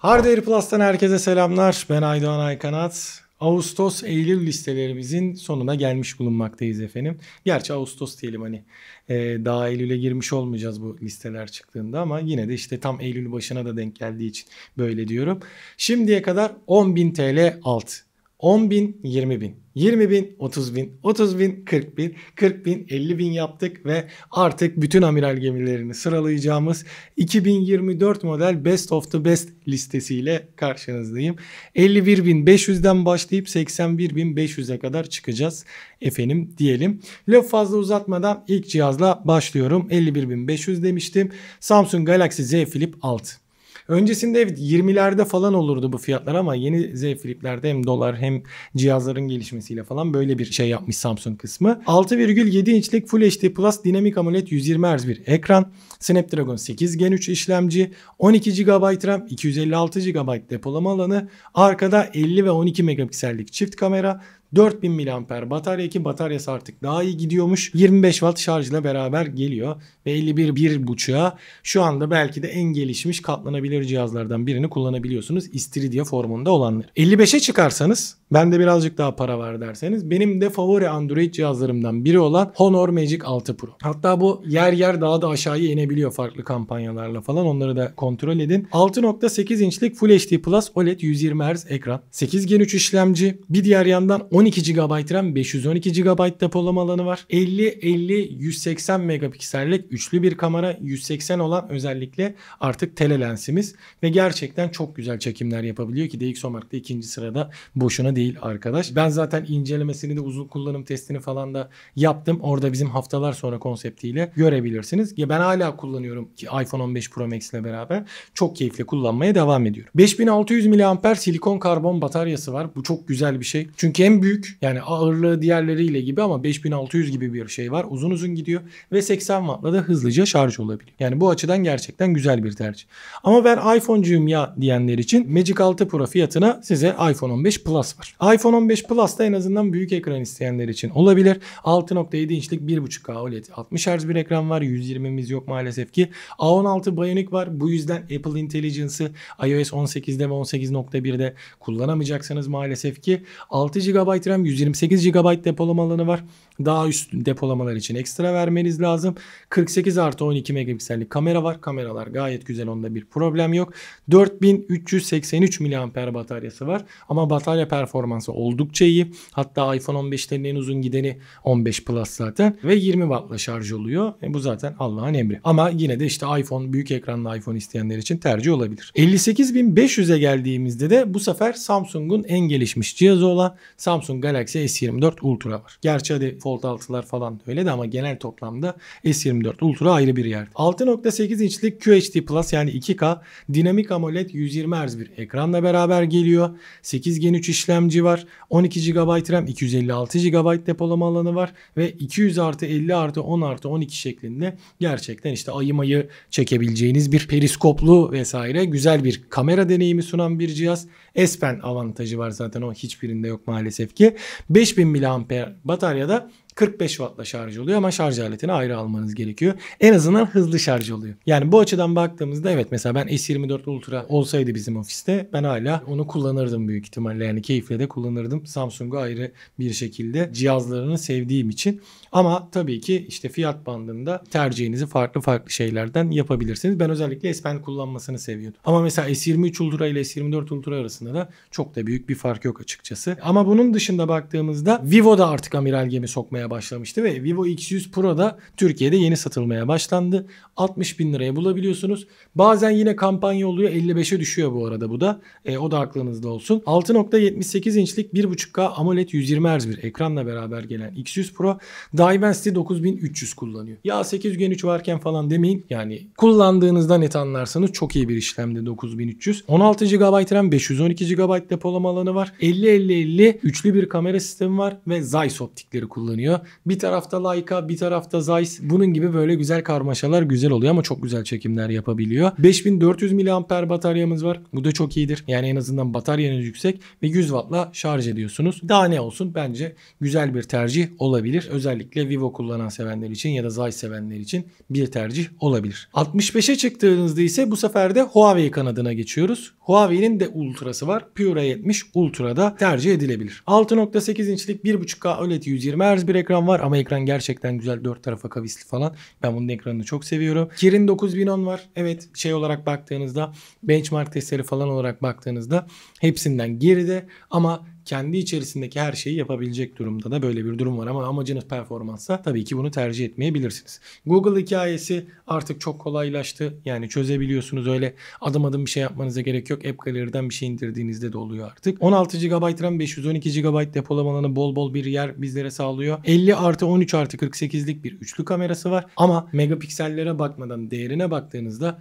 Hardware Plus'tan herkese selamlar. Ben Aydoğan Aykanat. Ağustos-Eylül listelerimizin sonuna gelmiş bulunmaktayız efendim. Gerçi Ağustos diyelim hani e, daha Eylül'e girmiş olmayacağız bu listeler çıktığında ama yine de işte tam Eylül başına da denk geldiği için böyle diyorum. Şimdiye kadar 10.000 TL alt 10 bin, 20 bin, 20 bin, 30 bin, 30 bin, 40 bin, 40 bin, 50 bin yaptık ve artık bütün amiral gemilerini sıralayacağımız 2024 model Best of the Best listesiyle karşınızdayım. 51.500'den başlayıp 81.500'e kadar çıkacağız efendim diyelim. Laf fazla uzatmadan ilk cihazla başlıyorum. 51.500 demiştim. Samsung Galaxy Z Flip 6. Öncesinde evet 20'lerde falan olurdu bu fiyatlar ama yeni Z Flip'lerde hem dolar hem cihazların gelişmesiyle falan böyle bir şey yapmış Samsung kısmı. 6,7 inçlik Full HD Plus dinamik AMOLED 120 Hz bir ekran. Snapdragon 8 Gen 3 işlemci, 12 GB RAM, 256 GB depolama alanı, arkada 50 ve 12 megapiksellik çift kamera, 4000 mAh batarya ki bataryası artık daha iyi gidiyormuş. 25 watt şarjla beraber geliyor ve 51.1.5'a şu anda belki de en gelişmiş katlanabilir cihazlardan birini kullanabiliyorsunuz. Istiridia formunda olanları. 55'e çıkarsanız bende birazcık daha para var derseniz benim de favori Android cihazlarımdan biri olan Honor Magic 6 Pro. Hatta bu yer yer daha da aşağıya inebiliyor farklı kampanyalarla falan onları da kontrol edin. 6.8 inçlik Full HD Plus OLED 120 Hz ekran. 8 Gen 3 işlemci. Bir diğer yandan 12 GB RAM, 512 GB depolama alanı var. 50 50 180 megapiksellik üçlü bir kamera, 180 olan özellikle artık tele lensimiz ve gerçekten çok güzel çekimler yapabiliyor ki DxOMark'ta ikinci sırada boşuna değil arkadaş. Ben zaten incelemesini de uzun kullanım testini falan da yaptım. Orada bizim haftalar sonra konseptiyle görebilirsiniz. Ya ben hala kullanıyorum ki iPhone 15 Pro Max ile beraber çok keyifli kullanmaya devam ediyorum. 5600 mAh silikon karbon bataryası var. Bu çok güzel bir şey. Çünkü en büyük büyük. Yani ağırlığı diğerleriyle gibi ama 5600 gibi bir şey var. Uzun uzun gidiyor ve 80 wattla da hızlıca şarj olabiliyor. Yani bu açıdan gerçekten güzel bir tercih. Ama ben iPhone'cuyum ya diyenler için Magic 6 Pro fiyatına size iPhone 15 Plus var. iPhone 15 Plus da en azından büyük ekran isteyenler için olabilir. 6.7 inçlik 1.5K OLED 60 Hz bir ekran var. 120'miz yok maalesef ki. A16 Bionic var. Bu yüzden Apple Intelligence'ı iOS 18'de ve 18.1'de kullanamayacaksınız maalesef ki. 6 GB RAM, 128 GB depolama alanı var. Daha üst depolamalar için ekstra vermeniz lazım. 48 artı 12 megapiksellik kamera var. Kameralar gayet güzel onda bir problem yok. 4383 miliamper bataryası var. Ama batarya performansı oldukça iyi. Hatta iPhone 15'lerin en uzun gideni 15 Plus zaten. Ve 20 Watt'la şarj oluyor. E bu zaten Allah'ın emri. Ama yine de işte iPhone büyük ekranlı iPhone isteyenler için tercih olabilir. 58500'e geldiğimizde de bu sefer Samsung'un en gelişmiş cihazı olan Samsung Samsung Galaxy S24 Ultra var. Gerçi hadi Fold 6'lar falan öyle de ama genel toplamda S24 Ultra ayrı bir yer. 6.8 inçlik QHD Plus yani 2K dinamik AMOLED 120 Hz bir ekranla beraber geliyor. 8 Gen 3 işlemci var. 12 GB RAM 256 GB depolama alanı var ve 200 artı 50 artı 10 artı 12 şeklinde gerçekten işte ayı çekebileceğiniz bir periskoplu vesaire güzel bir kamera deneyimi sunan bir cihaz. S Pen avantajı var zaten o hiçbirinde yok maalesef ki ki 5000 mAh bataryada 45 wattla şarj oluyor ama şarj aletini ayrı almanız gerekiyor. En azından hızlı şarj oluyor. Yani bu açıdan baktığımızda evet mesela ben S24 Ultra olsaydı bizim ofiste ben hala onu kullanırdım büyük ihtimalle. Yani keyifle de kullanırdım. Samsung'u ayrı bir şekilde cihazlarını sevdiğim için. Ama tabii ki işte fiyat bandında tercihinizi farklı farklı şeylerden yapabilirsiniz. Ben özellikle S Pen kullanmasını seviyordum. Ama mesela S23 Ultra ile S24 Ultra arasında da çok da büyük bir fark yok açıkçası. Ama bunun dışında baktığımızda Vivo da artık amiral gemi sokmaya satılmaya başlamıştı ve Vivo X100 Pro da Türkiye'de yeni satılmaya başlandı. 60 bin liraya bulabiliyorsunuz. Bazen yine kampanya oluyor 55'e düşüyor bu arada bu da. E, o da aklınızda olsun. 6.78 inçlik 1.5K AMOLED 120 Hz bir ekranla beraber gelen X100 Pro Dimensity 9300 kullanıyor. Ya 8 Gen 3 varken falan demeyin. Yani kullandığınızda net anlarsanız çok iyi bir işlemde 9300. 16 GB RAM 512 GB depolama alanı var. 50-50-50 üçlü bir kamera sistemi var ve Zeiss optikleri kullanıyor. Bir tarafta Leica, bir tarafta Zeiss. Bunun gibi böyle güzel karmaşalar güzel oluyor ama çok güzel çekimler yapabiliyor. 5400 mAh bataryamız var. Bu da çok iyidir. Yani en azından bataryanız yüksek ve 100 Watt'la şarj ediyorsunuz. Daha ne olsun bence güzel bir tercih olabilir. Özellikle Vivo kullanan sevenler için ya da Zeiss sevenler için bir tercih olabilir. 65'e çıktığınızda ise bu sefer de Huawei kanadına geçiyoruz. Huawei'nin de Ultra'sı var. Pure 70 Ultra'da tercih edilebilir. 6.8 inçlik 1.5K OLED 120 Hz bir ekran ekran var ama ekran gerçekten güzel. Dört tarafa kavisli falan. Ben bunun ekranını çok seviyorum. Kirin 9010 var. Evet şey olarak baktığınızda benchmark testleri falan olarak baktığınızda hepsinden geride ama kendi içerisindeki her şeyi yapabilecek durumda da böyle bir durum var ama amacınız performansa tabii ki bunu tercih etmeyebilirsiniz. Google hikayesi artık çok kolaylaştı. Yani çözebiliyorsunuz öyle adım adım bir şey yapmanıza gerek yok. App Gallery'den bir şey indirdiğinizde de oluyor artık. 16 GB RAM 512 GB depolama alanı bol bol bir yer bizlere sağlıyor. 50 artı 13 artı 48'lik bir üçlü kamerası var ama megapiksellere bakmadan değerine baktığınızda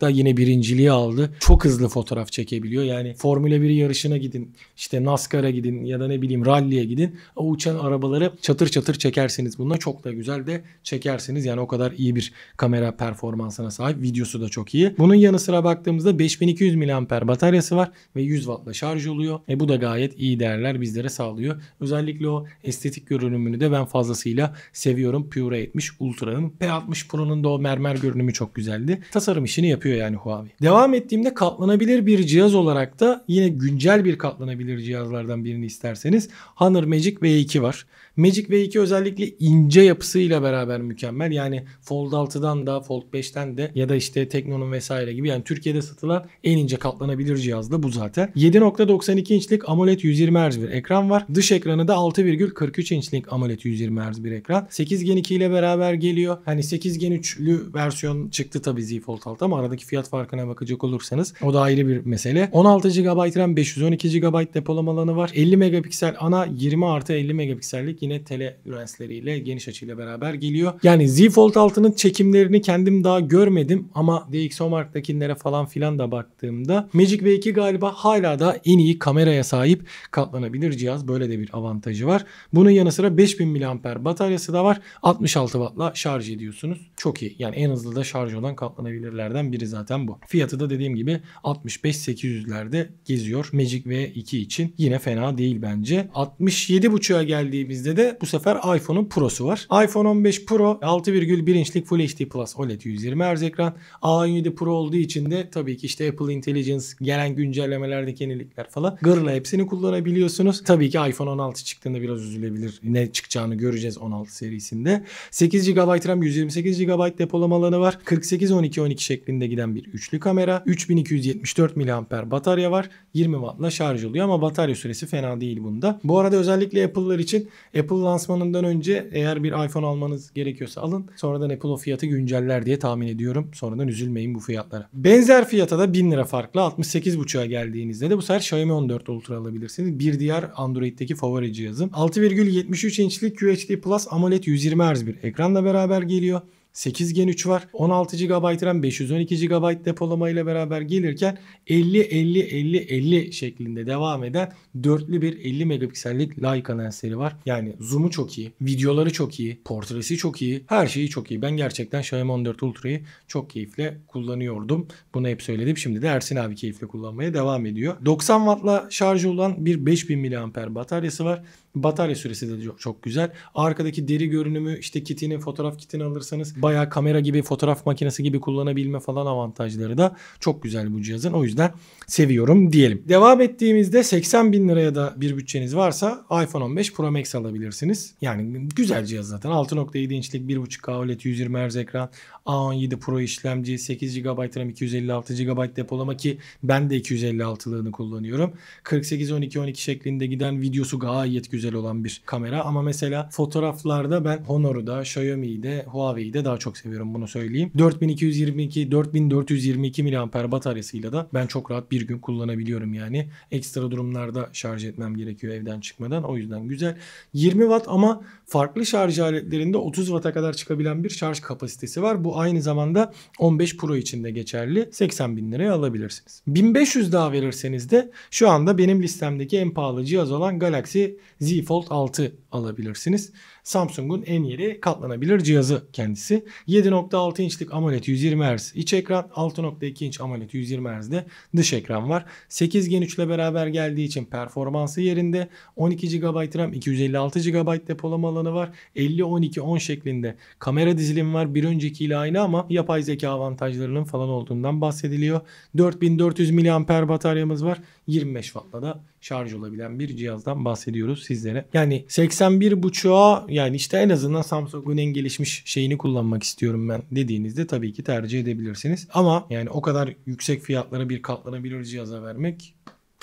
da yine birinciliği aldı. Çok hızlı fotoğraf çekebiliyor. Yani Formula 1 yarışına gidin. İşte NASCAR'a gidin ya da ne bileyim rally'e gidin. O uçan arabaları çatır çatır çekersiniz. Bununla çok da güzel de çekersiniz. Yani o kadar iyi bir kamera performansına sahip. Videosu da çok iyi. Bunun yanı sıra baktığımızda 5200 mAh bataryası var ve 100 Watt'la şarj oluyor. E bu da gayet iyi değerler bizlere sağlıyor. Özellikle o estetik görünümünü de ben fazlasıyla seviyorum. Pure 70 Ultra'nın P60 Pro'nun da o mermer görünümü çok güzeldi. Tasarım işini yapıyor yani Huawei. Devam ettiğimde katlanabilir bir cihaz olarak da yine güncel bir katlanabilir cihaz cihazlardan birini isterseniz Honor Magic V2 var. Magic V2 özellikle ince yapısıyla beraber mükemmel. Yani Fold 6'dan da Fold 5'ten de ya da işte Tekno'nun vesaire gibi yani Türkiye'de satılan en ince katlanabilir cihaz da bu zaten. 7.92 inçlik AMOLED 120 Hz bir ekran var. Dış ekranı da 6,43 inçlik AMOLED 120 Hz bir ekran. 8 Gen 2 ile beraber geliyor. Hani 8 Gen 3'lü versiyon çıktı tabii Z Fold 6 ama aradaki fiyat farkına bakacak olursanız o da ayrı bir mesele. 16 GB RAM 512 GB depolama alanı var. 50 megapiksel ana 20 artı 50 megapiksellik yine tele lensleriyle geniş açıyla beraber geliyor. Yani Z Fold 6'nın çekimlerini kendim daha görmedim ama DxOMark'takilere falan filan da baktığımda Magic V2 galiba hala da en iyi kameraya sahip katlanabilir cihaz. Böyle de bir avantajı var. Bunun yanı sıra 5000 mAh bataryası da var. 66 Watt'la şarj ediyorsunuz. Çok iyi. Yani en hızlı da şarj olan katlanabilirlerden biri zaten bu. Fiyatı da dediğim gibi 65-800'lerde geziyor Magic V2 için yine fena değil bence. 67.5'a geldiğimizde de bu sefer iPhone'un Pro'su var. iPhone 15 Pro 6,1 inçlik Full HD Plus OLED 120 Hz ekran. A17 Pro olduğu için de tabii ki işte Apple Intelligence gelen güncellemelerdeki yenilikler falan gırla hepsini kullanabiliyorsunuz. Tabii ki iPhone 16 çıktığında biraz üzülebilir. Ne çıkacağını göreceğiz 16 serisinde. 8 GB RAM 128 GB depolama alanı var. 48 12 12 şeklinde giden bir üçlü kamera. 3274 mAh batarya var. 20 Watt'la şarj oluyor ama batarya batarya süresi fena değil bunda. Bu arada özellikle Apple'lar için Apple lansmanından önce eğer bir iPhone almanız gerekiyorsa alın. Sonradan Apple o fiyatı günceller diye tahmin ediyorum. Sonradan üzülmeyin bu fiyatlara. Benzer fiyata da 1000 lira farkla 68.5'a geldiğinizde de bu sefer Xiaomi 14 Ultra alabilirsiniz. Bir diğer Android'deki favori cihazım. 6,73 inçlik QHD Plus AMOLED 120 Hz bir ekranla beraber geliyor. 8 Gen 3 var. 16 GB RAM 512 GB depolama ile beraber gelirken 50 50 50 50 şeklinde devam eden dörtlü bir 50 megapiksellik Leica lensleri var. Yani zoom'u çok iyi, videoları çok iyi, portresi çok iyi, her şeyi çok iyi. Ben gerçekten Xiaomi 14 Ultra'yı çok keyifle kullanıyordum. Bunu hep söyledim. Şimdi de Ersin abi keyifle kullanmaya devam ediyor. 90 Watt'la şarj olan bir 5000 mAh bataryası var. Batarya süresi de çok, çok güzel. Arkadaki deri görünümü işte kitini fotoğraf kitini alırsanız baya kamera gibi fotoğraf makinesi gibi kullanabilme falan avantajları da çok güzel bu cihazın. O yüzden seviyorum diyelim. Devam ettiğimizde 80 bin liraya da bir bütçeniz varsa iPhone 15 Pro Max alabilirsiniz. Yani güzel cihaz zaten. 6.7 inçlik 1.5K OLED 120 Hz ekran. A17 Pro işlemci 8 GB RAM 256 GB depolama ki ben de 256'lığını kullanıyorum. 48 12 12 şeklinde giden videosu gayet güzel güzel olan bir kamera ama mesela fotoğraflarda ben Honor'u da, Xiaomi'yi de, Huawei'yi de daha çok seviyorum bunu söyleyeyim. 4222, 4422 mAh bataryasıyla da ben çok rahat bir gün kullanabiliyorum yani. Ekstra durumlarda şarj etmem gerekiyor evden çıkmadan. O yüzden güzel. 20 watt ama farklı şarj aletlerinde 30 watt'a kadar çıkabilen bir şarj kapasitesi var. Bu aynı zamanda 15 Pro için de geçerli. 80 bin liraya alabilirsiniz. 1500 daha verirseniz de şu anda benim listemdeki en pahalı cihaz olan Galaxy Z Z Fold 6 alabilirsiniz. Samsung'un en yeni katlanabilir cihazı kendisi. 7.6 inçlik AMOLED 120 Hz iç ekran, 6.2 inç AMOLED 120 Hz'de dış ekran var. 8 Gen 3 ile beraber geldiği için performansı yerinde. 12 GB RAM, 256 GB depolama alanı var. 50-12-10 şeklinde kamera dizilimi var. Bir öncekiyle aynı ama yapay zeka avantajlarının falan olduğundan bahsediliyor. 4400 mAh bataryamız var. 25 Watt'la da şarj olabilen bir cihazdan bahsediyoruz sizlere. Yani 81.5'a yani işte en azından Samsung'un en gelişmiş şeyini kullanmak istiyorum ben dediğinizde tabii ki tercih edebilirsiniz. Ama yani o kadar yüksek fiyatlara bir katlanabilir cihaza vermek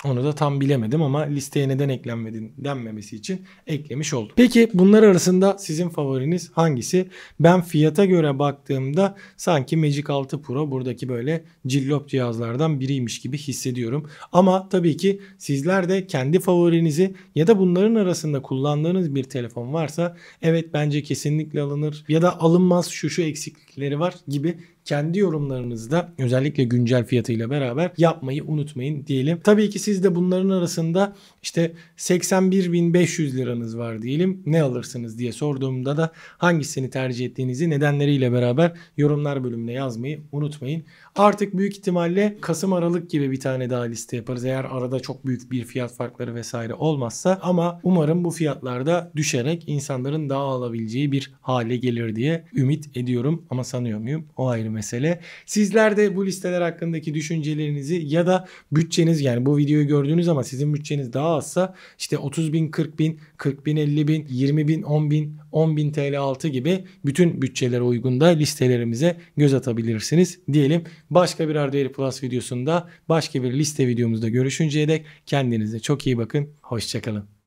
onu da tam bilemedim ama listeye neden eklenmedin denmemesi için eklemiş oldum. Peki bunlar arasında sizin favoriniz hangisi? Ben fiyata göre baktığımda sanki Magic 6 Pro buradaki böyle cillop cihazlardan biriymiş gibi hissediyorum. Ama tabii ki sizler de kendi favorinizi ya da bunların arasında kullandığınız bir telefon varsa evet bence kesinlikle alınır ya da alınmaz şu şu eksiklikleri var gibi kendi yorumlarınızda özellikle güncel fiyatıyla beraber yapmayı unutmayın diyelim. Tabii ki siz de bunların arasında işte 81.500 liranız var diyelim ne alırsınız diye sorduğumda da hangisini tercih ettiğinizi nedenleriyle beraber yorumlar bölümüne yazmayı unutmayın. Artık büyük ihtimalle Kasım Aralık gibi bir tane daha liste yaparız. Eğer arada çok büyük bir fiyat farkları vesaire olmazsa ama umarım bu fiyatlarda düşerek insanların daha alabileceği bir hale gelir diye ümit ediyorum ama sanıyor muyum? O ayrı mesele. Sizler de bu listeler hakkındaki düşüncelerinizi ya da bütçeniz yani bu videoyu gördüğünüz ama sizin bütçeniz daha azsa işte 30 bin, 40 bin, 40 bin, 50 bin, 20 bin, 10 bin, 10 bin TL altı gibi bütün bütçelere uygun da listelerimize göz atabilirsiniz diyelim. Başka bir Arderi Plus videosunda başka bir liste videomuzda görüşünceye dek kendinize çok iyi bakın. Hoşçakalın.